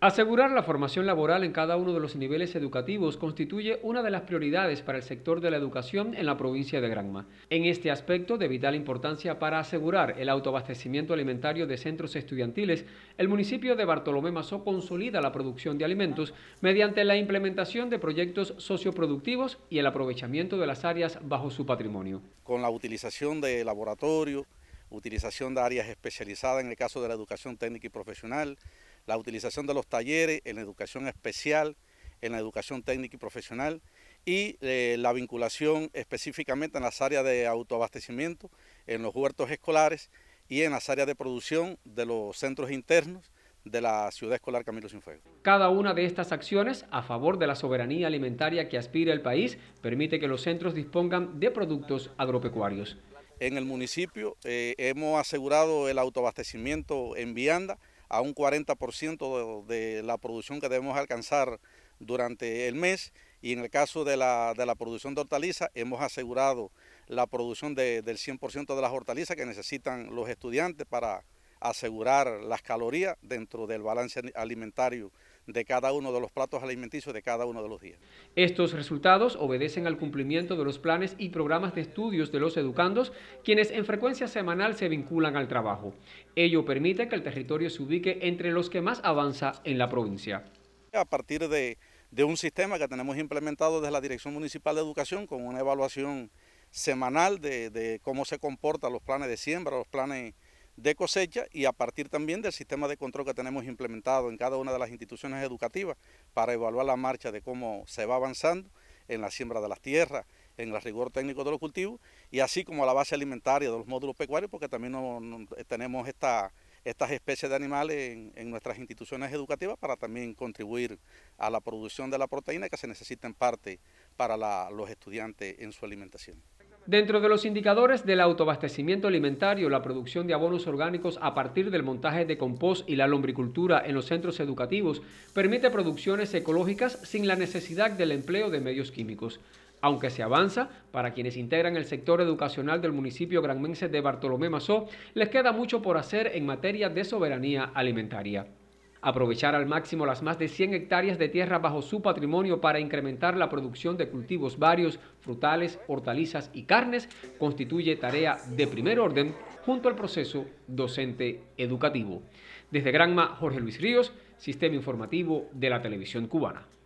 Asegurar la formación laboral en cada uno de los niveles educativos constituye una de las prioridades para el sector de la educación en la provincia de Granma. En este aspecto, de vital importancia para asegurar el autoabastecimiento alimentario de centros estudiantiles, el municipio de Bartolomé Mazó consolida la producción de alimentos mediante la implementación de proyectos socioproductivos y el aprovechamiento de las áreas bajo su patrimonio. Con la utilización de laboratorios, utilización de áreas especializadas en el caso de la educación técnica y profesional, la utilización de los talleres en la educación especial, en la educación técnica y profesional y eh, la vinculación específicamente en las áreas de autoabastecimiento, en los huertos escolares y en las áreas de producción de los centros internos de la ciudad escolar Camilo Sinfuegos. Cada una de estas acciones a favor de la soberanía alimentaria que aspira el país permite que los centros dispongan de productos agropecuarios. En el municipio eh, hemos asegurado el autoabastecimiento en vianda, a un 40% de la producción que debemos alcanzar durante el mes y en el caso de la, producción de hortalizas hemos asegurado la producción del 100% de las hortalizas que necesitan los estudiantes para asegurar las calorías dentro del balance alimentario de cada uno de los platos alimenticios de cada uno de los días. Estos resultados obedecen al cumplimiento de los planes y programas de estudios de los educandos, quienes en frecuencia semanal se vinculan al trabajo. Ello permite que el territorio se ubique entre los que más avanza en la provincia. A partir de, un sistema que tenemos implementado desde la Dirección Municipal de Educación con una evaluación semanal de, de cómo se comportan los planes de siembra, los planes de cosecha y a partir también del sistema de control que tenemos implementado en cada una de las instituciones educativas para evaluar la marcha de cómo se va avanzando en la siembra de las tierras, en el rigor técnico de los cultivos y así como la base alimentaria de los módulos pecuarios porque también tenemos estas especies de animales en, nuestras instituciones educativas para también contribuir a la producción de la proteína que se necesita en parte para los estudiantes en su alimentación. Dentro de los indicadores del autoabastecimiento alimentario, la producción de abonos orgánicos a partir del montaje de compost y la lombricultura en los centros educativos permite producciones ecológicas sin la necesidad del empleo de medios químicos. Aunque se avanza, para quienes integran el sector educacional del municipio granmense de Bartolomé Mazó, les queda mucho por hacer en materia de soberanía alimentaria aprovechar al máximo las más de 100 hectáreas de tierra bajo su patrimonio para incrementar la producción de cultivos varios, frutales, hortalizas y carnes, constituye tarea de primer orden junto al proceso docente educativo. Desde Granma, Jorge Luis Ríos, Sistema Informativo de la Televisión Cubana.